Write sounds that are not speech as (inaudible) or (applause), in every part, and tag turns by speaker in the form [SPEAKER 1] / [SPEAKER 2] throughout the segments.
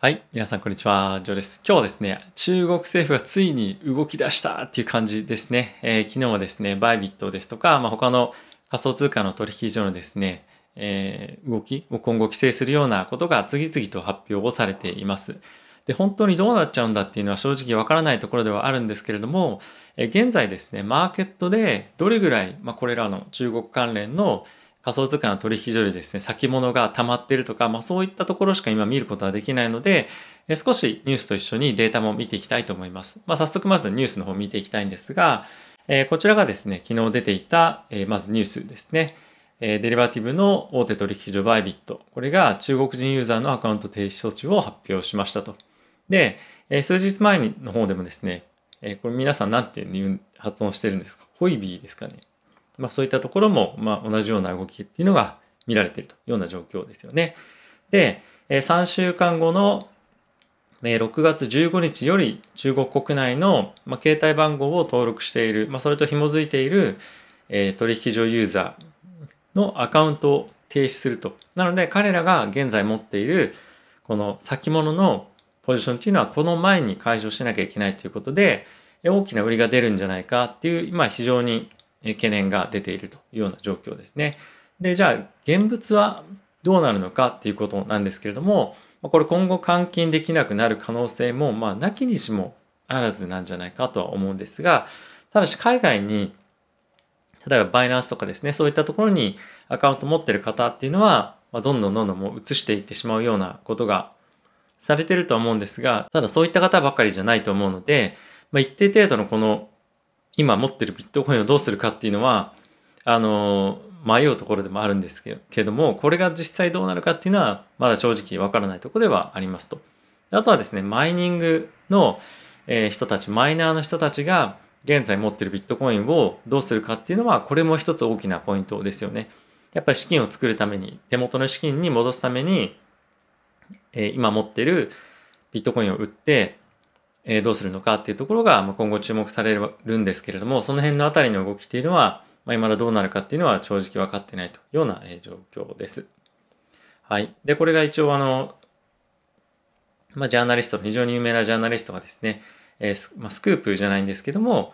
[SPEAKER 1] はい、皆さんこんにちは、ジョーです。今日はですね、中国政府がついに動き出したっていう感じですね。えー、昨日はですね、バイビットですとか、まあ、他の仮想通貨の取引所のですね、えー、動きを今後規制するようなことが次々と発表をされています。で、本当にどうなっちゃうんだっていうのは正直わからないところではあるんですけれども、えー、現在ですね、マーケットでどれぐらい、まあ、これらの中国関連の仮想通貨の取引所でですね、先物が溜まってるとか、まあそういったところしか今見ることはできないので、少しニュースと一緒にデータも見ていきたいと思います。まあ早速まずニュースの方を見ていきたいんですが、えこちらがですね、昨日出ていた、えまずニュースですね。えデリバティブの大手取引所バイビット。これが中国人ユーザーのアカウント停止措置を発表しましたと。で、え数日前の方でもですね、えこれ皆さん何て言う発音してるんですかホイビーですかね。まあ、そういったところも、まあ、同じような動きっていうのが見られているというような状況ですよね。で、3週間後の6月15日より中国国内の携帯番号を登録している、まあ、それと紐づいている取引所ユーザーのアカウントを停止すると。なので彼らが現在持っているこの先物のポジションっていうのはこの前に解消しなきゃいけないということで大きな売りが出るんじゃないかっていう、今非常に懸念が出ているというような状況ですね。で、じゃあ現物はどうなるのかっていうことなんですけれども、これ今後換金できなくなる可能性も、まあ、なきにしもあらずなんじゃないかとは思うんですが、ただし海外に、例えばバイナンスとかですね、そういったところにアカウント持ってる方っていうのは、まあ、どんどんどんどんもう移していってしまうようなことがされてると思うんですが、ただそういった方ばかりじゃないと思うので、まあ、一定程度のこの今持ってるビットコインをどうするかっていうのはあの迷うところでもあるんですけどもこれが実際どうなるかっていうのはまだ正直わからないとこではありますとあとはですねマイニングの人たちマイナーの人たちが現在持ってるビットコインをどうするかっていうのはこれも一つ大きなポイントですよねやっぱり資金を作るために手元の資金に戻すために今持ってるビットコインを売ってえどうするのかっていうところが、ま今後注目されるんですけれども、その辺のあたりの動きっていうのは、まあ、未だどうなるかっていうのは正直分かってないというような、え状況です。はい。で、これが一応あの、まあ、ジャーナリスト、非常に有名なジャーナリストがですね、えー、まあ、スクープじゃないんですけども、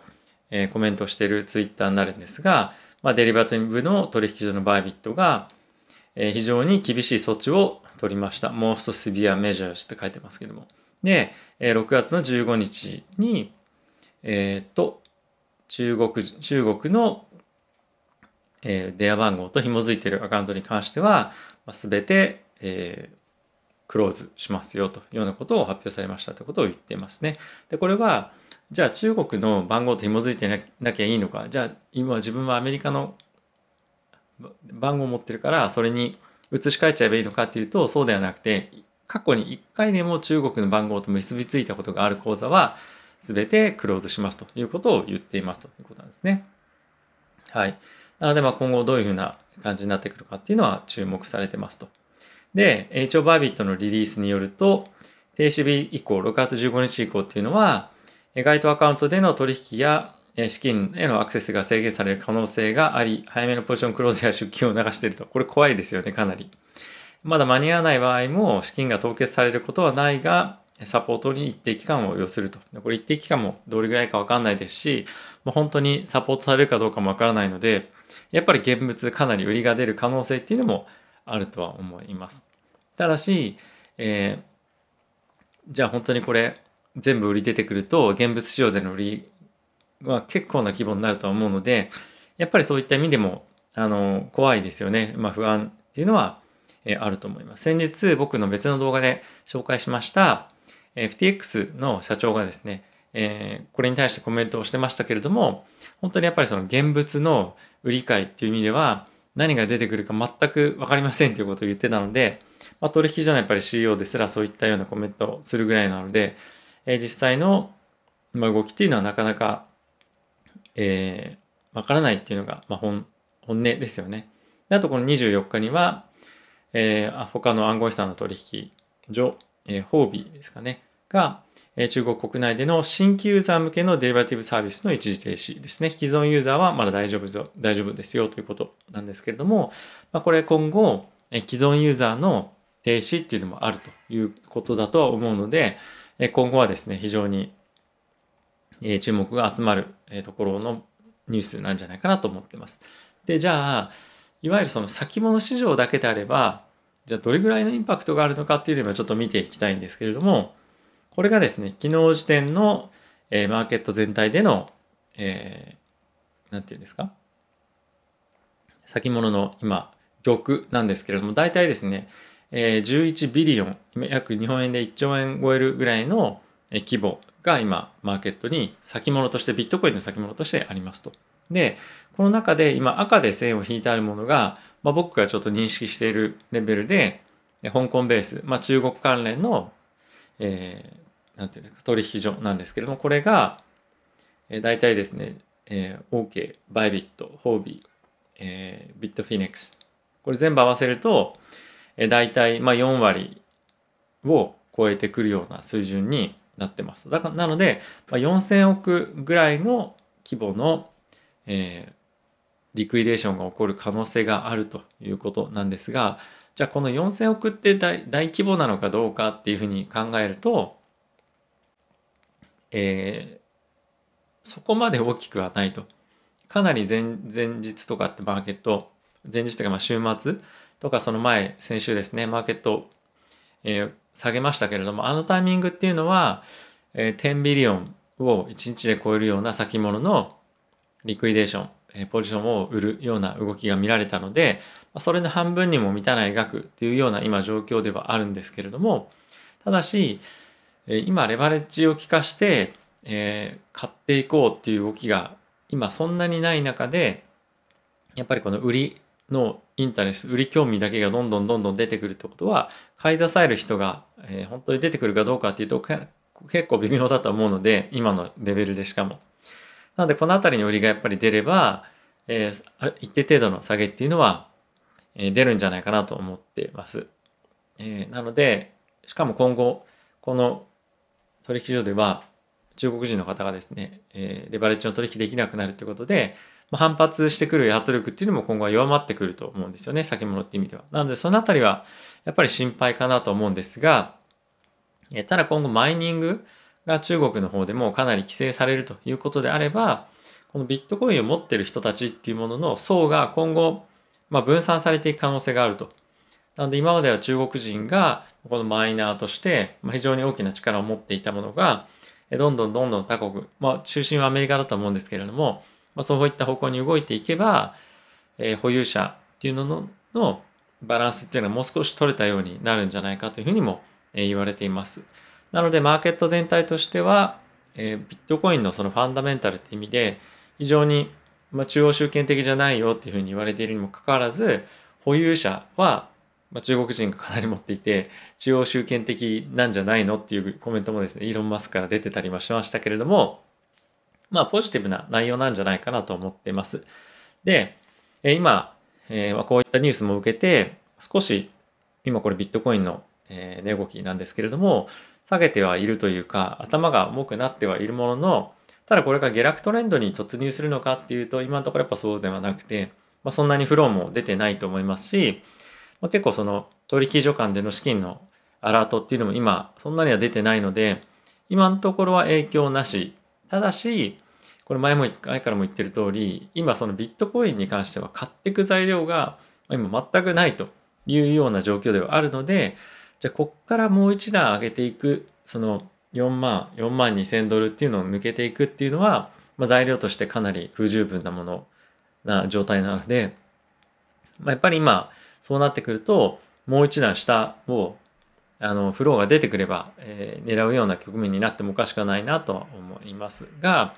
[SPEAKER 1] えー、コメントしてるツイッターになるんですが、まあ、デリバティブの取引所のバイビットが、えー、非常に厳しい措置を取りました。most severe measures って書いてますけども。で、えー、6月の15日に、えっ、ー、と、中国、中国の、えー、電話番号と紐づいているアカウントに関しては、ま、べ、て、えー、クローズしますよというようなことを発表されましたということを言っていますね。で、これは、じゃあ中国の番号と紐づいてなきゃいいのか、じゃあ今自分はアメリカの番号を持ってるから、それに移し替えちゃえばいいのかっていうと、そうではなくて、過去に1回でも中国の番号と結びついたことがある口座は、全てクローズしますということを言っていますということなんですね。はい。なので、まあ今後どういうふうな感じになってくるかっていうのは注目されてますと。で、HO バービットのリリースによると、停止日以降、6月15日以降っていうのは、該当アカウントでの取引や資金へのアクセスが制限される可能性があり、早めのポジションクローズや出金を流していると。これ怖いですよね、かなり。まだ間に合わない場合も資金が凍結されることはないが、サポートに一定期間を要すると。これ一定期間もどれぐらいかわかんないですし、もう本当にサポートされるかどうかもわからないので、やっぱり現物かなり売りが出る可能性っていうのもあるとは思います。ただし、えー、じゃあ本当にこれ全部売り出てくると、現物市場での売りは結構な規模になるとは思うので、やっぱりそういった意味でも、あの、怖いですよね。まあ不安っていうのはえあると思います。先日僕の別の動画で紹介しました FTX の社長がですね、えー、これに対してコメントをしてましたけれども、本当にやっぱりその現物の売り買いっていう意味では、何が出てくるか全く分かりませんということを言ってたので、まあ、取引所のやっぱり CEO ですらそういったようなコメントをするぐらいなので、えー、実際の、ま動きというのはなかなか、えー、からないっていうのが、まあ本、本音ですよね。であとこの24日には、えー、他の暗号資産の取引所、えー、ホービーですかね、が、えー、中国国内での新規ユーザー向けのデリバティブサービスの一時停止ですね。既存ユーザーはまだ大丈夫ぞ大丈夫ですよということなんですけれども、まあ、これ今後、えー、既存ユーザーの停止っていうのもあるということだとは思うので、えー、今後はですね、非常に、えー、注目が集まる、えー、ところのニュースなんじゃないかなと思ってます。で、じゃあ、いわゆるその先物市場だけであれば、じゃあどれぐらいのインパクトがあるのかっていうのをちょっと見ていきたいんですけれども、これがですね、昨日時点の、えー、マーケット全体での、えー、なんていうんですか、先物の今、玉なんですけれども、大体ですね、えー、11ビリオン、約日本円で1兆円超えるぐらいの規模が今、マーケットに先物として、ビットコインの先物としてありますと。で、この中で今赤で線を引いてあるものが、まあ、僕がちょっと認識しているレベルで、香港ベース、まあ、中国関連の、えー、なんていうんですか、取引所なんですけれども、これが、えー、大体ですね、えー、OK、バイビット、ホービー、えー、ビットフィネックス。これ全部合わせると、えー、大体、まあ、4割を超えてくるような水準になってます。だから、なので、まあ、4000億ぐらいの規模の、えー、リクイデーションが起こる可能性があるということなんですが、じゃあこの4000億って大規模なのかどうかっていうふうに考えると、えー、そこまで大きくはないと。かなり前前日とかってマーケット、前日というかまあ週末とかその前、先週ですね、マーケット、えー、下げましたけれども、あのタイミングっていうのは、えー、10ビリオンを1日で超えるような先物のリクイデーションポジションを売るような動きが見られたのでそれの半分にも満たない額っていうような今状況ではあるんですけれどもただし今レバレッジを利かして、え買っていこうっていう動きが今そんなにない中でやっぱりこの売りのインターネット売り興味だけがどんどんどんどん出てくるってことは買い支える人が、え本当に出てくるかどうかっていうと結構微妙だと思うので今のレベルでしかも。なのでこの辺りに売りがやっぱり出れば、えー、一定程度の下げっていうのは、えー、出るんじゃないかなと思ってます。えー、なので、しかも今後、この取引所では中国人の方がですね、えー、レバレッジの取引できなくなるということで、まあ、反発してくる圧力っていうのも今後は弱まってくると思うんですよね、先物って意味では。なので、そのあたりはやっぱり心配かなと思うんですが、えー、ただ今後マイニング、が中国の方でもかなり規制されるということであれば、このビットコインを持ってる人たちっていうものの層が今後、まあ、分散されていく可能性があると。なので今までは中国人がこのマイナーとして非常に大きな力を持っていたものが、どんどんどんどん他国、まあ、中心はアメリカだと思うんですけれども、まあ、そういった方向に動いていけば、えー、保有者っていうのののバランスっていうのはもう少し取れたようになるんじゃないかというふうにも、え言われています。なのでマーケット全体としては、えー、ビットコインのそのファンダメンタルって意味で非常に、まあ、中央集権的じゃないよっていうふうに言われているにもかかわらず保有者は、まあ、中国人がかなり持っていて中央集権的なんじゃないのっていうコメントもですねイーロン・マスクから出てたりもしましたけれどもまあポジティブな内容なんじゃないかなと思っています。で、えー、今、えー、こういったニュースも受けて少し今これビットコインの、えー、値動きなんですけれども下げてはいるというか、頭が重くなってはいるものの、ただこれが下落トレンドに突入するのかっていうと、今のところやっぱそうではなくて、まあ、そんなにフローも出てないと思いますし、まあ、結構その取引所間での資金のアラートっていうのも今、そんなには出てないので、今のところは影響なし。ただし、これ前も前からも言ってる通り、今そのビットコインに関しては買っていく材料が今全くないというような状況ではあるので、じゃあこっからもう一段上げていくその4万4万2,000ドルっていうのを抜けていくっていうのは、まあ、材料としてかなり不十分なものな状態なので、まあ、やっぱり今そうなってくるともう一段下をあのフローが出てくれば、えー、狙うような局面になってもおかしくはないなとは思いますが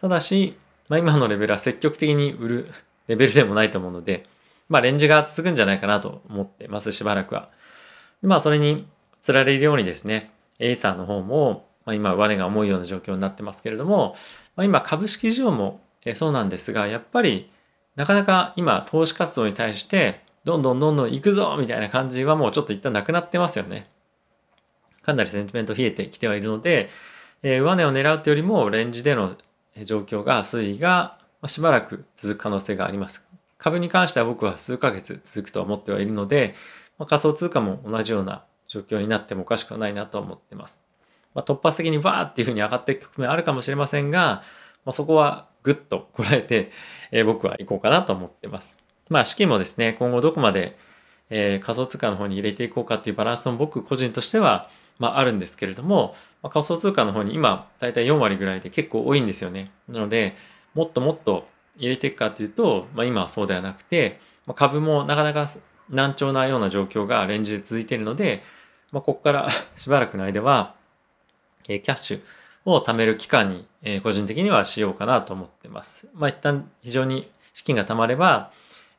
[SPEAKER 1] ただし、まあ、今のレベルは積極的に売るレベルでもないと思うので、まあ、レンジが続くんじゃないかなと思ってますしばらくは。でまあそれに釣られるようにですね、A さんの方も、まあ、今我が思うような状況になってますけれども、まあ、今株式市場もそうなんですが、やっぱりなかなか今投資活動に対してどんどんどんどん行くぞみたいな感じはもうちょっと一旦なくなってますよね。かなりセンチメント冷えてきてはいるので、えー、上値を狙うというよりもレンジでの状況が、推移がしばらく続く可能性があります。株に関しては僕は数ヶ月続くと思ってはいるので、まあ、仮想通貨も同じような状況になってもおかしくはないなと思ってます。まあ、突発的にバーっていうふうに上がっていく局面あるかもしれませんが、まあ、そこはぐっとこらえて、えー、僕は行こうかなと思ってます。まあ資金もですね、今後どこまで、えー、仮想通貨の方に入れていこうかっていうバランスも僕個人としては、まあ、あるんですけれども、まあ、仮想通貨の方に今だいたい4割ぐらいで結構多いんですよね。なので、もっともっと入れていくかというと、まあ、今はそうではなくて、まあ、株もなかなか難聴なような状況が連日続いているので、まあ、ここから (laughs) しばらくの間は、えー、キャッシュを貯める期間に、えー、個人的にはしようかなと思ってます。まあ、一旦非常に資金が貯まれば、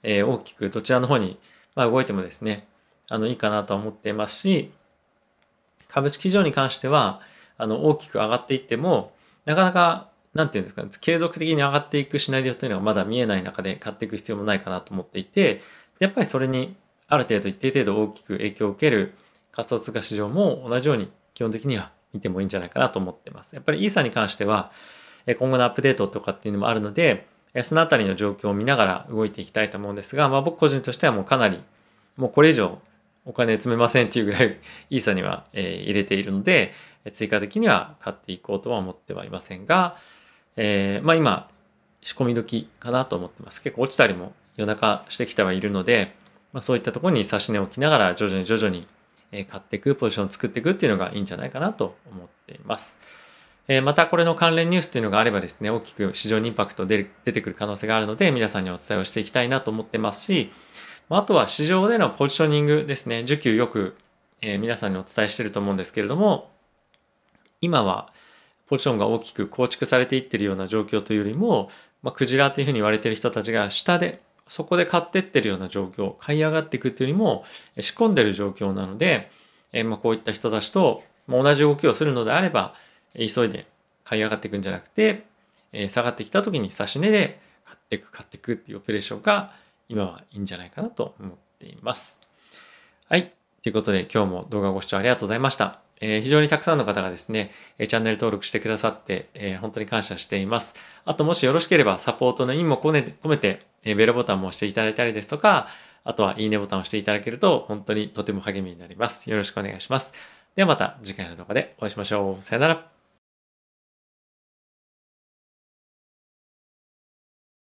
[SPEAKER 1] えー、大きくどちらの方に、まあ、動いてもですね、あの、いいかなと思ってますし、株式市場に関しては、あの、大きく上がっていっても、なかなか、なんていうんですかね、継続的に上がっていくシナリオというのはまだ見えない中で買っていく必要もないかなと思っていて、やっぱりそれにある程度一定程度大きく影響を受ける仮想通貨市場も同じように基本的には見てもいいんじゃないかなと思ってます。やっぱりイーサに関しては、今後のアップデートとかっていうのもあるので、そのあたりの状況を見ながら動いていきたいと思うんですが、まあ僕個人としてはもうかなり、もうこれ以上お金積めませんっていうぐらい (laughs) イーサには入れているので、追加的には買っていこうとは思ってはいませんが、えー、まあ今、仕込み時かなと思ってます。結構落ちたりも夜中してきてはいるので、まあ、そういったところに差し値を置きながら徐々に徐々に買っていくポジションを作っていくっていうのがいいんじゃないかなと思っています。またこれの関連ニュースっていうのがあればですね、大きく市場にインパクト出てくる可能性があるので、皆さんにお伝えをしていきたいなと思ってますし、あとは市場でのポジショニングですね、需給よく皆さんにお伝えしてると思うんですけれども、今はポジションが大きく構築されていってるような状況というよりも、まあ、クジラというふうに言われてる人たちが下でそこで買ってってるような状況、買い上がっていくっていうよりも、仕込んでる状況なので、えまあ、こういった人たちと、同じ動きをするのであれば、急いで買い上がっていくんじゃなくて、え下がってきた時に差し値で買っていく、買っていくっていうオペレーションが今はいいんじゃないかなと思っています。はい。ということで今日も動画ご視聴ありがとうございました。えー、非常にたくさんの方がですね、えチャンネル登録してくださって、えー、本当に感謝しています。あともしよろしければサポートの意味も込めて、えベルボタンも押していただいたりですとか、あとはいいねボタンを押していただけると本当にとても励みになります。よろしくお願いします。ではまた次回の動画でお会いしましょう。さよなら。